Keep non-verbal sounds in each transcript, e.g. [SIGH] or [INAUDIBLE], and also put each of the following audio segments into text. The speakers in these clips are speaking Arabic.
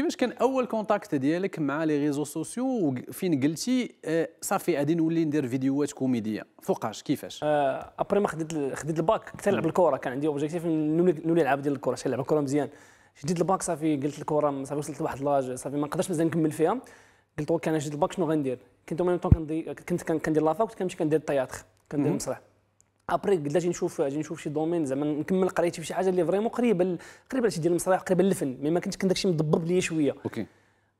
كيفاش كان اول كونتاكت ديالك مع لي ريزو سوسيو وفين قلتي آه، صافي غادي نولي ندير فيديوهات كوميديه فوقاش كيفاش آه ابري ما خديت خديت الباك كنت نلعب نعم. الكره كان عندي اوبجيكتيف نولي نلعب ديال الكره شي نلعب الكره مزيان شديت الباك صافي قلت الكره صافي وصلت لواحد لاج صافي ما نقدرش مازال نكمل فيها قلت اوكي انا شديت الباك شنو غندير كنت كنت كندير لافاك كنت كنمشي كندير التياتر كندير المسرح ابري قلت لها نشوف اجي نشوف شي دومين زعما نكمل قرايتي في شي حاجه اللي فريمون قريبه قريبه لشي ديال المسرح قريبه للفن مي ما كنتش كان داكشي مضبب ليا شويه اوكي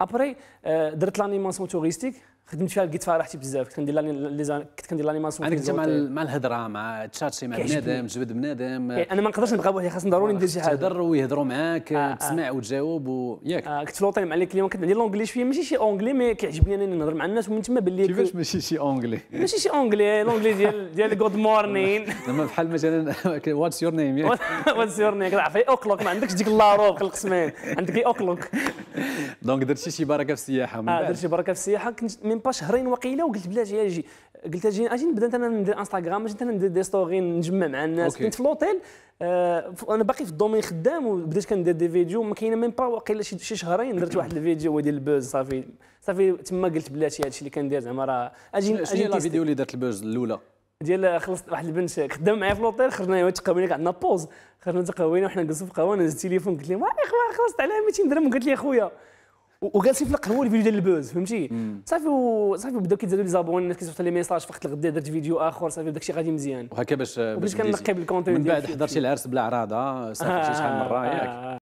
ابري آه، درت لانيماسيون توريستيك خدمت فيها لقيت فيها راحتي بزاف كنت كندير لي كنت كندير لانيماسيون عندك مع مع الهضره مع تشاتشي مع بنادم جبد بنادم إيه، انا ما نقدرش نبقى بوحدي خاصني ضروري ندير شي حاجه تهضر ويهضروا معاك آه, آه. تسمع آه وتجاوب وياك آه كنت فلوطين مع لي كليون كنت عندي لونجلي شويه ماشي شي اونجلي مي كيعجبني انني نهضر مع الناس ومن تما بلي كيفاش ماشي شي اونجلي ماشي شي اونجلي لونجلي ديال ديال جود مورنين [LAUGHS] زعما بحال مثلا واتس يور نيم ياك واتس يور نيم كتعرف اي اوكلوك ما عندكش ديك لاروب في القسمين عندك اي [LAUGHS] اوكلوك دونك درتي شي بركه في السياحه آه، درت شي بركه في السياحه كنت با شهرين وقيله وقلت بلاتي اجي قلت اجي اجي نبدا انا ندير انستغرام اجي ندير دي ستوري نجمع مع الناس كنت في لوطيل آه انا باقي في الدومين خدام وبديت كندير دي فيديو ما كاينه ميم با وقيله شي شهرين درت واحد الفيديو ديال البوز صافي صافي تما قلت بلاتي هادشي اللي كندير زعما راه اجي اجي لا فيديو اللي درت البوز الاولى ديال خلصت واحد البنت خدام معايا في لوطيل خرجنا انا تقاوينا عندنا بوز خرجنا تقاوينا وحنا نجلسوا في قهوه نهز التليفون قلت لهم اخويا خلصت على 200 درهم قالت لي اخويا وجالسين في القهوه الفيديو ديال البوز فهمتي صافي صافي بداو كيتزادوا لي زابون الناس كيصيفطوا لي ميساج فقط الغدا درت فيديو اخر صافي داكشي غادي مزيان وهكا باش باش كنلقي بالكونتون من بعد حضرتي العرس بلا عراضه صافي آه. شحال من مره آه. ياك